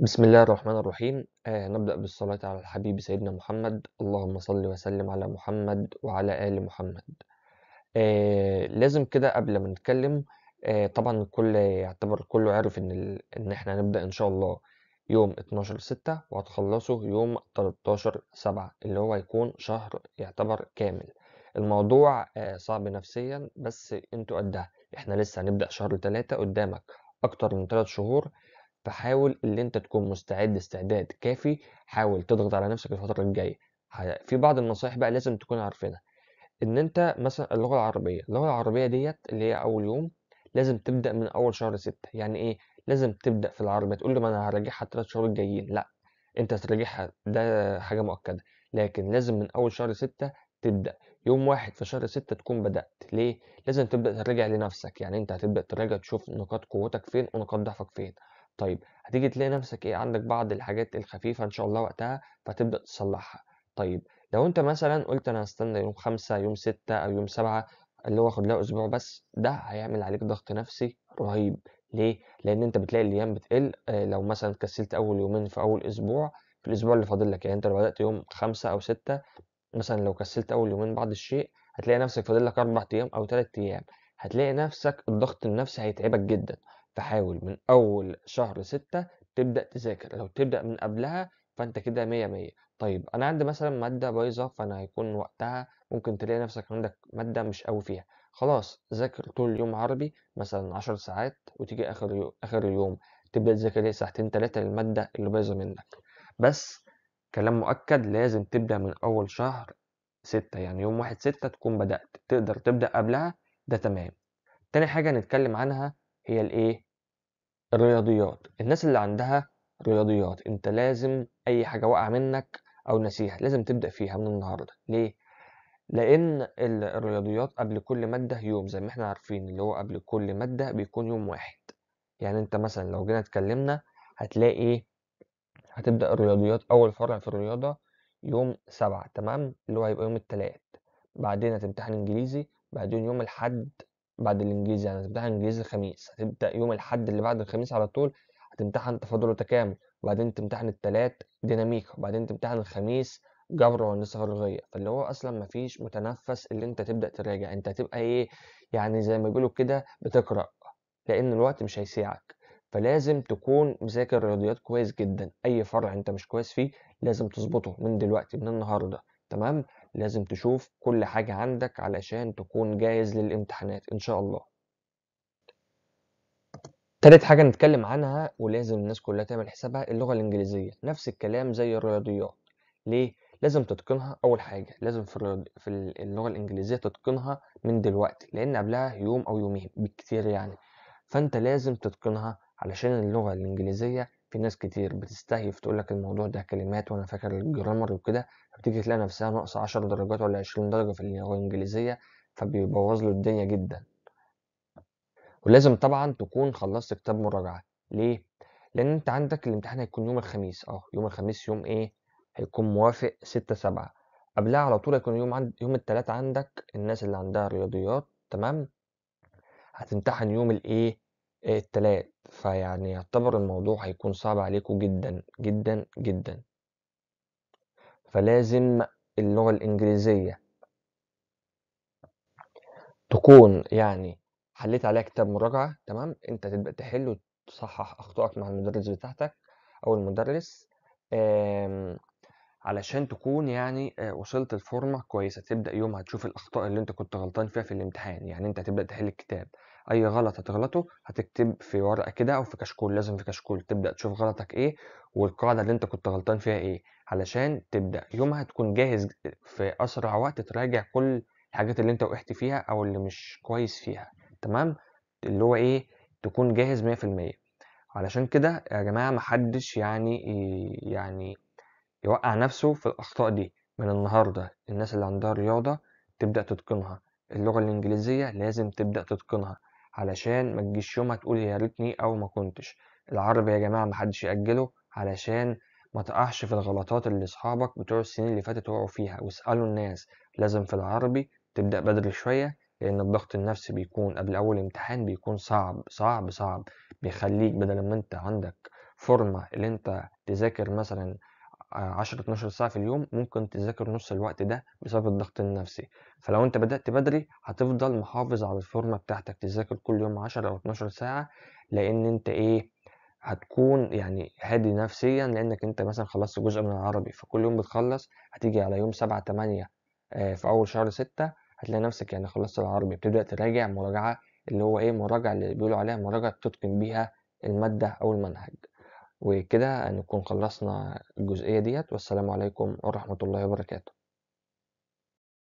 بسم الله الرحمن الرحيم آه نبدأ بالصلاة على الحبيب سيدنا محمد اللهم صل وسلم على محمد وعلى آل محمد آه لازم كده قبل ما نتكلم آه طبعا الكل يعتبر كله عارف إن ال... إن إحنا هنبدأ إن شاء الله يوم 12 6 وهتخلصه يوم 13 7 اللي هو هيكون شهر يعتبر كامل الموضوع آه صعب نفسيا بس انتوا قدها احنا لسه هنبدأ شهر 3 قدامك أكتر من 3 شهور فحاول اللي انت تكون مستعد استعداد كافي حاول تضغط على نفسك الفترة الجاية في بعض النصايح بقى لازم تكون عارفينها ان انت مثلا اللغة العربية اللغة العربية ديت اللي هي اول يوم لازم تبدأ من اول شهر ستة يعني ايه لازم تبدأ في العربية تقول له ما انا هراجعها التلات شهور الجايين لا انت هتراجعها ده حاجة مؤكدة لكن لازم من اول شهر ستة تبدأ يوم واحد في شهر ستة تكون بدأت ليه؟ لازم تبدأ تراجع لنفسك يعني انت هتبدأ تراجع تشوف نقاط قوتك فين ونقاط ضعفك فين طيب هتيجي تلاقي نفسك إيه عندك بعض الحاجات الخفيفة إن شاء الله وقتها فتبدأ تصلحها طيب لو أنت مثلا قلت أنا هستنى يوم خمسة يوم ستة أو يوم سبعة اللي هو خد له أسبوع بس ده هيعمل عليك ضغط نفسي رهيب ليه؟ لأن أنت بتلاقي الأيام بتقل آه، لو مثلا كسلت أول يومين في أول أسبوع في الأسبوع اللي فاضل لك يعني أنت لو بدأت يوم خمسة أو ستة مثلا لو كسلت أول يومين بعض الشيء هتلاقي نفسك فاضل لك أربع أيام أو تلات أيام هتلاقي نفسك الضغط النفسي هيتعبك جدا فحاول من أول شهر ستة تبدأ تذاكر، لو تبدأ من قبلها فأنت كده مِيَّة، مِيَّة. طيب أنا عندي مثلًا مادة بايظة، فأنا هيكون وقتها ممكن تلاقي نفسك عندك مادة مش قوي فيها، خلاص ذاكر طول اليوم عربي مثلًا 10 ساعات وتيجي آخر آخر اليوم تبدأ تذاكر ساعتين، ثلاثه للمادة اللي بايظة منك، بس كلام مؤكد لازم تبدأ من أول شهر ستة يعني يوم 1/6 تكون بدأت، تقدر تبدأ قبلها ده تمام. تاني حاجة هنتكلم عنها هي الإيه؟ الرياضيات الناس اللي عندها رياضيات انت لازم اي حاجه واقعه منك او ناسيها لازم تبدا فيها من النهارده ليه لان ال- الرياضيات قبل كل ماده يوم زي ما احنا عارفين اللي هو قبل كل ماده بيكون يوم واحد يعني انت مثلا لو جينا اتكلمنا هتلاقي ايه؟ هتبدا الرياضيات اول فرع في الرياضه يوم سبعة تمام اللي هو هيبقى يوم التلات بعدين هتمتحن انجليزي بعدين يوم الحد بعد الانجليزي يعني هتمتحن انجليزي الخميس هتبدا يوم الاحد اللي بعد الخميس على طول هتمتحن تفاضل وتكامل وبعدين تمتحن التلات ديناميكا وبعدين تمتحن الخميس جبر وهندسه فراغيه فاللي هو اصلا مفيش متنفس اللي انت تبدا تراجع انت هتبقى ايه يعني زي ما بيقولوا كده بتقرا لان الوقت مش هيسيعك فلازم تكون مذاكر رياضيات كويس جدا اي فرع انت مش كويس فيه لازم تظبطه من دلوقتي من النهارده تمام لازم تشوف كل حاجة عندك علشان تكون جاهز للامتحانات إن شاء الله تالت حاجة نتكلم عنها ولازم الناس كلها تعمل حسابها اللغة الإنجليزية نفس الكلام زي الرياضيات ليه؟ لازم تتقنها أول حاجة لازم في, في اللغة الإنجليزية تتقنها من دلوقتي لأن قبلها يوم أو يومين بالكتير يعني فأنت لازم تتقنها علشان اللغة الإنجليزية في ناس كتير بتستهيف تقول لك الموضوع ده كلمات وانا فاكر الجرامر وكده فبتيجي تلاقي نفسها ناقصه 10 درجات ولا 20 درجه في اللغه الانجليزيه فبيبوظ له الدنيا جدا ولازم طبعا تكون خلصت كتاب مراجعه ليه لان انت عندك الامتحان هيكون يوم الخميس اه يوم الخميس يوم ايه هيكون موافق 6 7 قبلها على طول هيكون يوم عند يوم الثلاث عندك الناس اللي عندها رياضيات تمام هتمتحن يوم الايه التلات فيعني يعتبر الموضوع هيكون صعب عليكم جدا جدا جدا فلازم اللغة الإنجليزية تكون يعني حليت عليها كتاب مراجعة تمام انت تبدأ تحل وتصحح أخطائك مع المدرس بتاعتك أو المدرس آمم، علشان تكون يعني آه، وصلت الفورمة كويسة تبدأ يوم هتشوف الأخطاء اللي انت كنت غلطان فيها في الامتحان يعني انت هتبدأ تحل الكتاب اي غلط هتغلطه هتكتب في ورقه كده او في كشكول لازم في كشكول تبدا تشوف غلطك ايه والقاعده اللي انت كنت غلطان فيها ايه علشان تبدا يومها تكون جاهز في اسرع وقت تراجع كل الحاجات اللي انت وقعت فيها او اللي مش كويس فيها تمام اللي هو ايه تكون جاهز 100% علشان كده يا جماعه محدش يعني يعني يوقع نفسه في الاخطاء دي من النهارده الناس اللي عندها رياضه تبدا تتقنها اللغه الانجليزيه لازم تبدا تتقنها علشان ما تجيش يومها تقول يا ريتني أو ما كنتش العربي يا جماعة محدش يأجله علشان ما تقعش في الغلطات اللي أصحابك بتوع السنين اللي فاتت وقعوا فيها واسألوا الناس لازم في العربي تبدأ بدري شوية لأن الضغط النفسي بيكون قبل أول امتحان بيكون صعب صعب صعب بيخليك بدل ما أنت عندك فورمة اللي أنت تذاكر مثلا آه، عشرة اتناشر ساعة في اليوم ممكن تذاكر نص الوقت ده بسبب الضغط النفسي فلو انت بدأت بدري هتفضل محافظ على الفورمة بتاعتك تذاكر كل يوم عشرة او اتناشر ساعة لان انت ايه هتكون يعني هادي نفسيا لانك انت مثلا خلصت جزء من العربي فكل يوم بتخلص هتيجي على يوم سبعة تمانية آه، في اول شهر ستة هتلاقي نفسك يعني خلصت العربي بتبدأ تراجع مراجعة اللي هو ايه مراجعة اللي بيقولوا عليها مراجعة تتقن بيها المادة او المنهج وكده نكون خلصنا الجزئية ديّة والسلام عليكم ورحمة الله وبركاته.